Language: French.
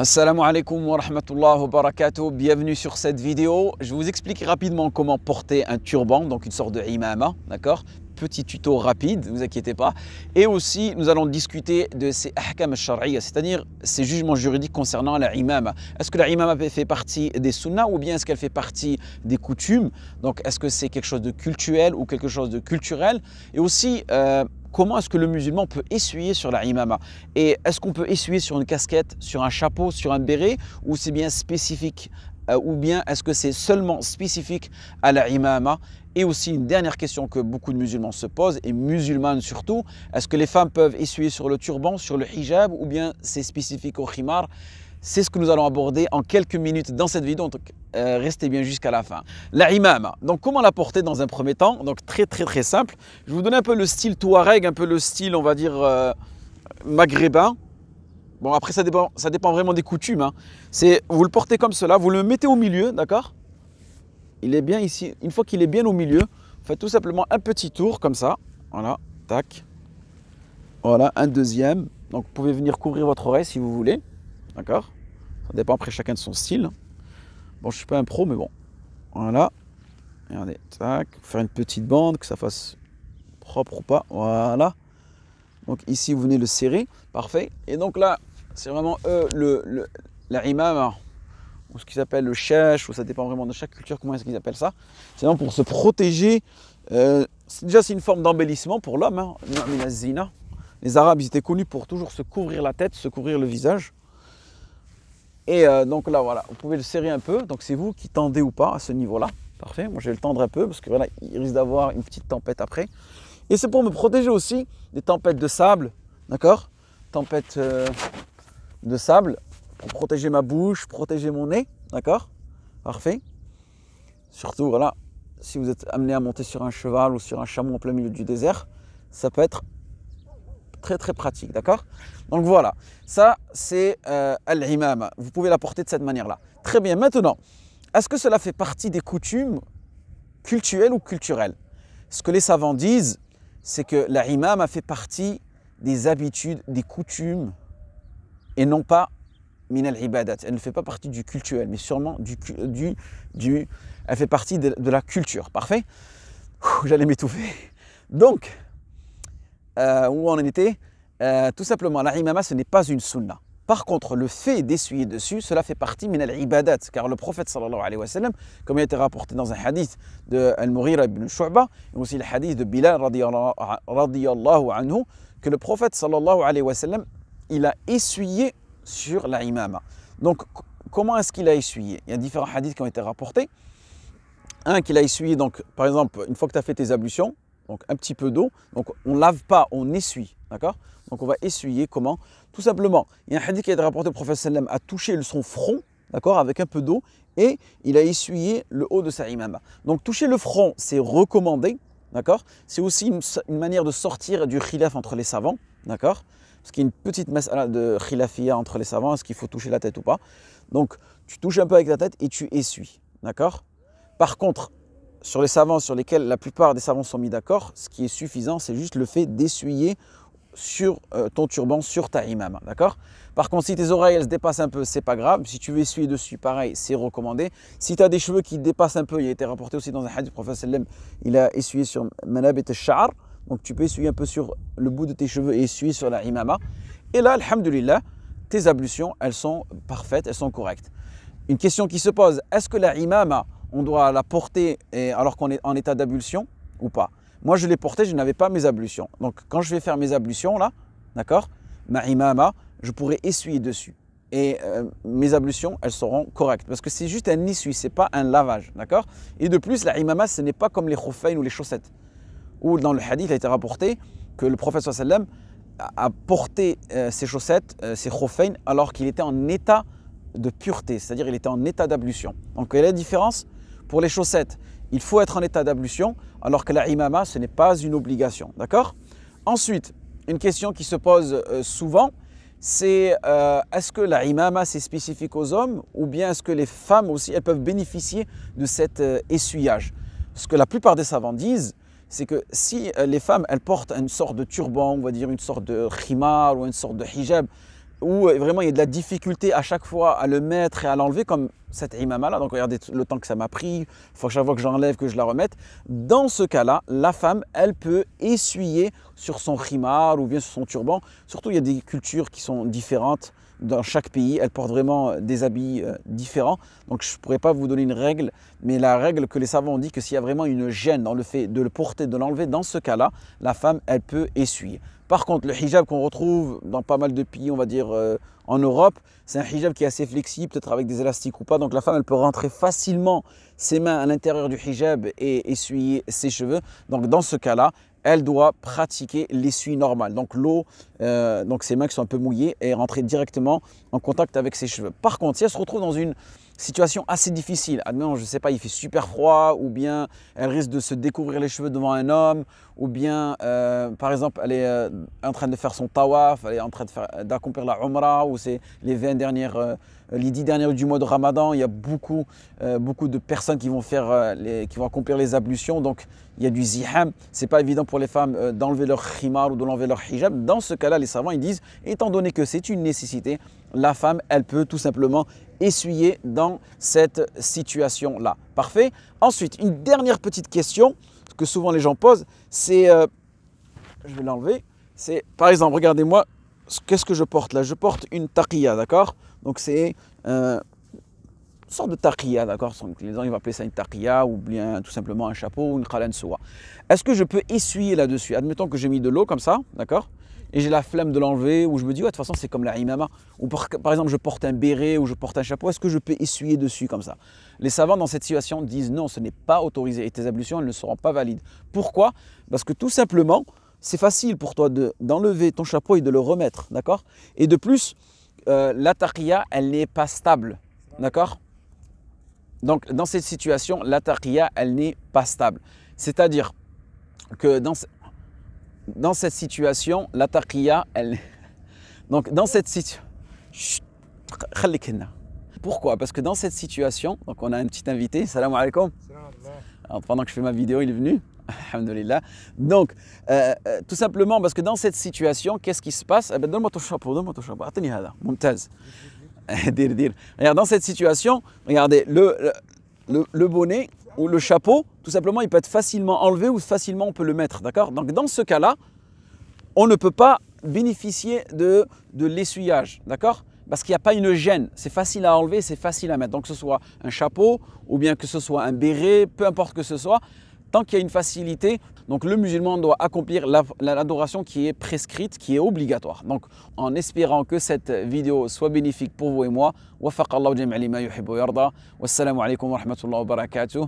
Assalamu alaikum wa rahmatullahi wa barakatuh. Bienvenue sur cette vidéo. Je vous explique rapidement comment porter un turban, donc une sorte de imama, d'accord Petit tuto rapide, ne vous inquiétez pas. Et aussi, nous allons discuter de ces ahkam shari'a, c'est-à-dire ces jugements juridiques concernant la Est-ce que la imama fait partie des sunnas ou bien est-ce qu'elle fait partie des coutumes Donc, est-ce que c'est quelque chose de cultuel ou quelque chose de culturel Et aussi, euh, comment est-ce que le musulman peut essuyer sur la imama Et est-ce qu'on peut essuyer sur une casquette, sur un chapeau, sur un béret Ou c'est bien spécifique euh, Ou bien est-ce que c'est seulement spécifique à la imama Et aussi une dernière question que beaucoup de musulmans se posent, et musulmanes surtout, est-ce que les femmes peuvent essuyer sur le turban, sur le hijab Ou bien c'est spécifique au khimar c'est ce que nous allons aborder en quelques minutes dans cette vidéo, donc euh, restez bien jusqu'à la fin. La imam, donc comment la porter dans un premier temps Donc très très très simple. Je vais vous donner un peu le style Touareg, un peu le style on va dire euh, maghrébin. Bon après ça dépend, ça dépend vraiment des coutumes. Hein. C'est Vous le portez comme cela, vous le mettez au milieu, d'accord Il est bien ici, une fois qu'il est bien au milieu, vous faites tout simplement un petit tour comme ça. Voilà, tac. Voilà, un deuxième. Donc vous pouvez venir couvrir votre oreille si vous voulez. D'accord ça dépend après chacun de son style. Bon, je suis pas un pro, mais bon. Voilà. Regardez, tac. Faire une petite bande, que ça fasse propre ou pas. Voilà. Donc ici, vous venez le serrer. Parfait. Et donc là, c'est vraiment euh, le, la imam, hein, ou ce qu'ils appellent le chèche, ou ça dépend vraiment de chaque culture, comment est-ce qu'ils appellent ça. C'est vraiment pour se protéger. Euh, déjà, c'est une forme d'embellissement pour l'homme. Hein. Les Arabes, ils étaient connus pour toujours se couvrir la tête, se couvrir le visage. Et euh, donc là, voilà, vous pouvez le serrer un peu. Donc c'est vous qui tendez ou pas à ce niveau-là. Parfait. Moi, je vais le tendre un peu parce que voilà, il risque d'avoir une petite tempête après. Et c'est pour me protéger aussi des tempêtes de sable, d'accord Tempête euh, de sable pour protéger ma bouche, protéger mon nez, d'accord Parfait. Surtout, voilà, si vous êtes amené à monter sur un cheval ou sur un chameau en plein milieu du désert, ça peut être très très pratique, d'accord Donc voilà, ça c'est euh, al vous pouvez la porter de cette manière-là. Très bien, maintenant, est-ce que cela fait partie des coutumes culturelles ou culturelles Ce que les savants disent, c'est que l'imam a fait partie des habitudes, des coutumes, et non pas min al-ibadat. Elle ne fait pas partie du culturel, mais sûrement du, du, du elle fait partie de, de la culture. Parfait J'allais m'étouffer. Donc, euh, où on en était, euh, tout simplement, la imama, ce n'est pas une sunna. Par contre, le fait d'essuyer dessus, cela fait partie de al car le prophète sallallahu alayhi wa sallam, comme il a été rapporté dans un hadith de Al-Mughira ibn Shu'ba, et aussi le hadith de Bilal radiallahu anhu, que le prophète sallallahu alayhi wa sallam, il a essuyé sur la Donc, comment est-ce qu'il a essuyé Il y a différents hadiths qui ont été rapportés. Un qu'il a essuyé, donc, par exemple, une fois que tu as fait tes ablutions, donc un petit peu d'eau. Donc on ne lave pas, on essuie, d'accord Donc on va essuyer comment Tout simplement, il y a un hadith qui été rapporté, au prophète sallam a touché son front, d'accord, avec un peu d'eau, et il a essuyé le haut de sa imama. Donc toucher le front, c'est recommandé, d'accord C'est aussi une, manière de sortir du khilaf entre les savants, d'accord Parce qu'il y a une petite messe de khilafia entre les savants, est-ce qu'il faut toucher la tête ou pas Donc tu touches un peu avec ta tête et tu essuies, d'accord Par contre, sur les savants sur lesquels la plupart des savants sont mis d'accord, ce qui est suffisant, c'est juste le fait d'essuyer sur euh, ton turban, sur ta imam, d'accord Par contre, si tes oreilles, elles se dépassent un peu, c'est pas grave. Si tu veux essuyer dessus, pareil, c'est recommandé. Si tu as des cheveux qui dépassent un peu, il a été rapporté aussi dans un hadith du prophète il a essuyé sur manab et char donc tu peux essuyer un peu sur le bout de tes cheveux et essuyer sur la imama. Et là, alhamdulillah, tes ablutions, elles sont parfaites, elles sont correctes. Une question qui se pose, est-ce que la imama, on doit la porter alors qu'on est en état d'abulsion ou pas. Moi, je l'ai portée, je n'avais pas mes ablutions. Donc, quand je vais faire mes ablutions, là, d'accord, ma imama, je pourrais essuyer dessus. Et euh, mes ablutions, elles seront correctes. Parce que c'est juste un essuie, c'est pas un lavage, d'accord Et de plus, la imama, ce n'est pas comme les khuffayn ou les chaussettes. Ou dans le hadith, il a été rapporté que le prophète sallallahu a porté euh, ses chaussettes, euh, ses khuffayn, alors qu'il était en état de pureté, c'est-à-dire il était en état d'ablution. Donc, quelle est la différence pour les chaussettes, il faut être en état d'ablution, alors que la imama, ce n'est pas une obligation. D'accord Ensuite, une question qui se pose euh, souvent, c'est euh, est-ce que la imama, c'est spécifique aux hommes ou bien est-ce que les femmes aussi, elles peuvent bénéficier de cet euh, essuyage Ce que la plupart des savants disent, c'est que si les femmes, elles portent une sorte de turban, on va dire une sorte de khimar ou une sorte de hijab, où euh, vraiment il y a de la difficulté à chaque fois à le mettre et à l'enlever, comme cette imama là. Donc regardez le temps que ça m'a pris, faut chaque fois que j'enlève, que je la remette. Dans ce cas-là, la femme, elle peut essuyer sur son khimar ou bien sur son turban. Surtout, il y a des cultures qui sont différentes dans chaque pays. elle porte vraiment euh, des habits euh, différents. Donc je ne pourrais pas vous donner une règle, mais la règle que les savants ont dit que s'il y a vraiment une gêne dans le fait de le porter, de l'enlever, dans ce cas-là, la femme, elle peut essuyer. Par contre, le hijab qu'on retrouve dans pas mal de pays, on va dire euh, en Europe, c'est un hijab qui est assez flexible, peut-être avec des élastiques ou pas. Donc la femme, elle peut rentrer facilement ses mains à l'intérieur du hijab et essuyer ses cheveux. Donc dans ce cas-là, elle doit pratiquer l'essuie normale. Donc l'eau, euh, donc ses mains qui sont un peu mouillées, et rentrée directement en contact avec ses cheveux. Par contre, si elle se retrouve dans une situation assez difficile, admettons, je ne sais pas, il fait super froid, ou bien elle risque de se découvrir les cheveux devant un homme, ou bien, euh, par exemple, elle est euh, en train de faire son tawaf, elle est en train d'accomplir la umrah, ou c'est les 20 dernières euh, les dix du mois de Ramadan, il y a beaucoup, euh, beaucoup de personnes qui vont, euh, qui vont accomplir les ablutions. Donc, il y a du ziham. n'est pas évident pour les femmes d'enlever leur khimar ou de l'enlever leur hijab. Dans ce cas-là, les savants ils disent, étant donné que c'est une nécessité, la femme, elle peut tout simplement essuyer dans cette situation-là. Parfait. Ensuite, une dernière petite question que souvent les gens posent, c'est, je vais l'enlever, c'est par exemple, regardez-moi, qu'est-ce que je porte là Je porte une taqiyya, d'accord donc c'est euh, une sorte de taqiyya, d'accord Les gens ils vont appeler ça une taqiyya ou bien tout simplement un chapeau ou une qalansuwa. Est-ce que je peux essuyer là-dessus Admettons que j'ai mis de l'eau comme ça, d'accord et j'ai la flemme de l'enlever, ou je me dis, ouais, de toute façon, c'est comme la imama. Ou par, exemple, je porte un béret ou je porte un chapeau, est-ce que je peux essuyer dessus comme ça Les savants, dans cette situation, disent non, ce n'est pas autorisé et tes ablutions, elles ne seront pas valides. Pourquoi Parce que tout simplement, c'est facile pour toi d'enlever ton chapeau et de le remettre, d'accord Et de plus, euh, la taqiyya, elle n'est pas stable. D'accord Donc, dans cette situation, la taqiyya, elle n'est pas stable. C'est-à-dire que dans, dans cette situation, la taqiyya, elle. Donc, dans cette situation. Pourquoi Parce que dans cette situation, donc on a un petit invité, salam alaikum. Pendant que je fais ma vidéo, il est venu. Alhamdulillah. Donc, euh, euh, tout simplement parce que dans cette situation, qu'est-ce qui se passe eh ben, Donne-moi ton chapeau, donne-moi ton chapeau. Attendez là, Dire, dire. dans cette situation, regardez, le, bonnet ou le chapeau, tout simplement, il peut être facilement enlevé ou facilement on peut le mettre, d'accord Donc, dans ce cas-là, on ne peut pas bénéficier de, de l'essuyage, d'accord parce qu'il n'y a pas une gêne. C'est facile à enlever, c'est facile à mettre. Donc que ce soit un chapeau ou bien que ce soit un béret, peu importe que ce soit, tant qu'il y a une facilité, donc le musulman doit accomplir l'adoration qui est prescrite, qui est obligatoire. Donc en espérant que cette vidéo soit bénéfique pour vous et moi, ma الله yarda, wassalamu wa wa wa wa Wa salam wa rahmatullahi wa barakatuh.